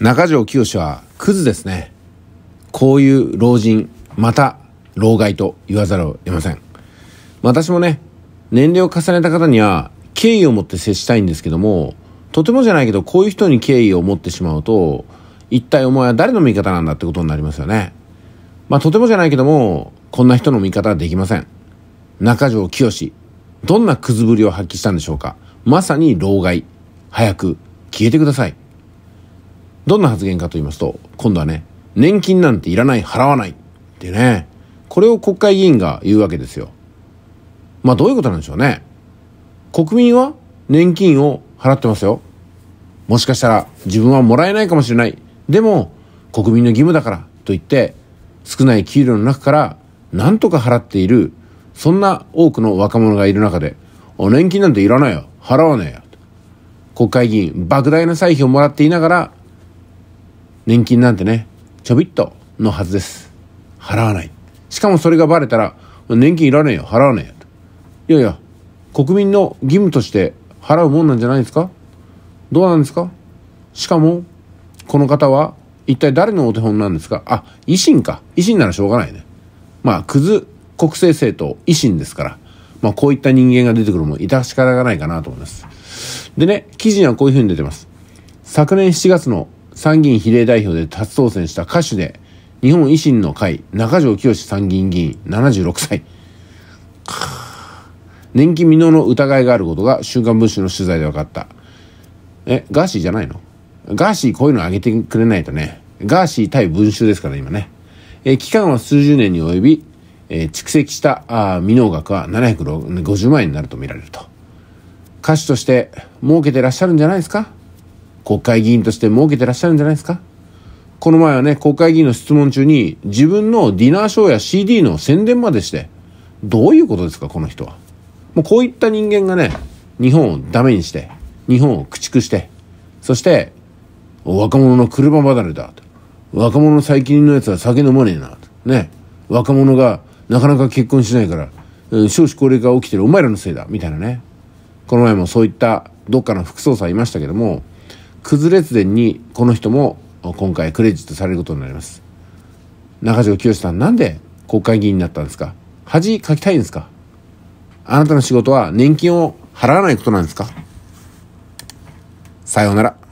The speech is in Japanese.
中条きよしはクズですねこういう老人また老害と言わざるを得ません私もね年齢を重ねた方には敬意を持って接したいんですけどもとてもじゃないけどこういう人に敬意を持ってしまうと一体お前は誰の味方なんだってことになりますよねまあとてもじゃないけどもこんな人の味方はできません中条きよしどんなくずぶりを発揮したんでしょうかまさに老害早く消えてくださいどんな発言かと言いますと、今度はね、年金なんていらない、払わないってね、これを国会議員が言うわけですよ。まあどういうことなんでしょうね。国民は年金を払ってますよ。もしかしたら自分はもらえないかもしれない。でも、国民の義務だからと言って、少ない給料の中から何とか払っている、そんな多くの若者がいる中で、お年金なんていらないよ。払わねえよ。国会議員、莫大な歳費をもらっていながら、年金なんてね、ちょびっとのはずです。払わない。しかもそれがバレたら、年金いらねえよ、払わねえよ。いやいや、国民の義務として払うもんなんじゃないですかどうなんですかしかも、この方は一体誰のお手本なんですかあ、維新か。維新ならしょうがないね。まあ、クズ国政政党維新ですから、まあ、こういった人間が出てくるのも致し方がないかなと思います。でね、記事にはこういうふうに出てます。昨年7月の参議院比例代表で初当選した歌手で、日本維新の会、中条清参議院議員、76歳。年金未納の疑いがあることが週刊文春の取材で分かった。え、ガーシーじゃないのガーシーこういうの上げてくれないとね。ガーシー対文春ですから今ね。え、期間は数十年に及び、え蓄積したあ未納額は750万円になると見られると。歌手として儲けてらっしゃるんじゃないですか国会議員として設けてらっしゃるんじゃないですかこの前はね、国会議員の質問中に自分のディナーショーや CD の宣伝までして、どういうことですか、この人は。もうこういった人間がね、日本をダメにして、日本を駆逐して、そして、若者の車離れだと。若者の最近のやつは酒飲まねえなと。ね。若者がなかなか結婚しないから、うん、少子高齢化が起きてるお前らのせいだ。みたいなね。この前もそういったどっかの副総裁いましたけども、崩れずでにこの人も今回クレジットされることになります中条清さんなんで国会議員になったんですか恥かきたいんですかあなたの仕事は年金を払わないことなんですかさようなら